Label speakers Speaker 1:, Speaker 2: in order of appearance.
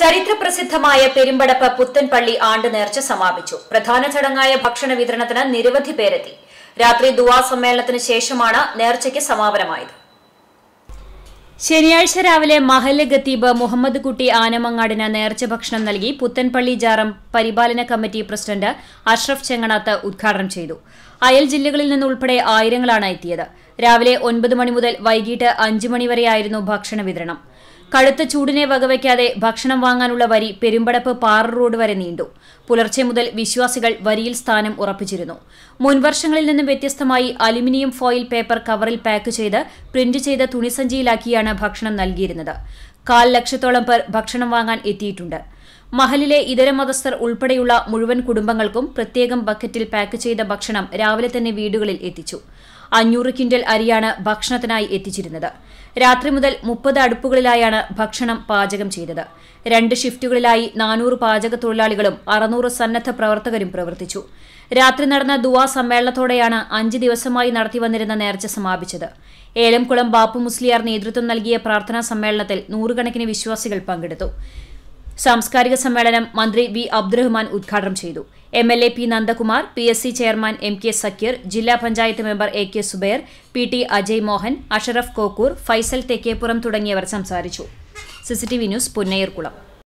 Speaker 1: ചരിത്ര പ്രസിദ്ധമായ പെരുമ്പടപ്പ് പുത്തൻപള്ളി ആണ്ട് നേർച്ച സമാപിച്ചു പ്രധാന ചടങ്ങായ ഭക്ഷണ വിതരണത്തിന് നിരവധി പേരെത്തി രാത്രി ദുവാ സമ്മേളനത്തിന് ശേഷമാണ് നേർച്ചയ്ക്ക് സമാപനമായത് ശനിയാഴ്ച രാവിലെ മഹല്ല് ഖത്തീബ് മുഹമ്മദ് കുട്ടി ആനമങ്ങാടിന് നേർച്ച ഭക്ഷണം നൽകി പുത്തൻപള്ളി ജാറം പരിപാലന കമ്മിറ്റി പ്രസിഡന്റ് അഷ്റഫ് ചെങ്ങണാത്ത് ഉദ്ഘാടനം ചെയ്തു അയൽ ജില്ലകളിൽ നിന്നുൾപ്പെടെ ആയിരങ്ങളാണ് എത്തിയത് രാവിലെ ഒൻപത് മണി മുതൽ വൈകിട്ട് അഞ്ചു മണിവരെയായിരുന്നു ഭക്ഷണ വിതരണം കടുത്ത ചൂടിനെ വകവയ്ക്കാതെ ഭക്ഷണം വാങ്ങാനുള്ള വരി പെരുമ്പടപ്പ് പാറ റോഡ് വരെ നീണ്ടു പുലർച്ചെ മുതൽ വിശ്വാസികൾ വരിയിൽ സ്ഥാനം ഉറപ്പിച്ചിരുന്നു മുൻവർഷങ്ങളിൽ നിന്നും വ്യത്യസ്തമായി അലുമിനിയം ഫോയിൽ പേപ്പർ കവറിൽ പാക്ക് ചെയ്ത് പ്രിന്റ് ചെയ്ത തുണിസഞ്ചിയിലാക്കിയാണ് ഭക്ഷണം നൽകിയിരുന്നത് കാൽ ലക്ഷത്തോളം പേർ ഭക്ഷണം വാങ്ങാൻ എത്തിയിട്ടുണ്ട് മഹലിലെ ഇതര മതസ്ഥർ ഉൾപ്പെടെയുള്ള മുഴുവൻ കുടുംബങ്ങൾക്കും പ്രത്യേകം ബക്കറ്റിൽ പാക്ക് ചെയ്ത ഭക്ഷണം രാവിലെ തന്നെ വീടുകളിൽ എത്തിച്ചു അഞ്ഞൂറ് ക്വിന്റൽ അരിയാണ് ഭക്ഷണത്തിനായി എത്തിച്ചിരുന്നത് രാത്രി മുതൽ മുപ്പത് അടുപ്പുകളിലായാണ് ഭക്ഷണം പാചകം ചെയ്തത് രണ്ട് ഷിഫ്റ്റുകളിലായി നാനൂറ് പാചക തൊഴിലാളികളും അറുന്നൂറ് സന്നദ്ധ പ്രവർത്തകരും പ്രവർത്തിച്ചു രാത്രി നടന്ന ദുവാ സമ്മേളനത്തോടെയാണ് അഞ്ച് ദിവസമായി നടത്തിവന്നിരുന്ന നേർച്ച സമാപിച്ചത് ഏലംകുളം ബാപ്പു മുസ്ലിയാർ നേതൃത്വം നൽകിയ പ്രാർത്ഥനാ സമ്മേളനത്തിൽ നൂറുകണക്കിന് വിശ്വാസികൾ പങ്കെടുത്തു സാംസ്കാരിക സമ്മേളനം മന്ത്രി വി അബ്ദുറഹ്മാൻ ഉദ്ഘാടനം ചെയ്തു M L A P Nandakumar P S C chairman M K Sakkir ജില്ലാ panchayat member A K Subair P T Ajay Mohan Ashraf Kokkur Faisal Thekkeppuram തുടങ്ങിയവർ സംസാരിച്ചു സിസിടിവി ന്യൂസ് പുന്നയൂർകുളം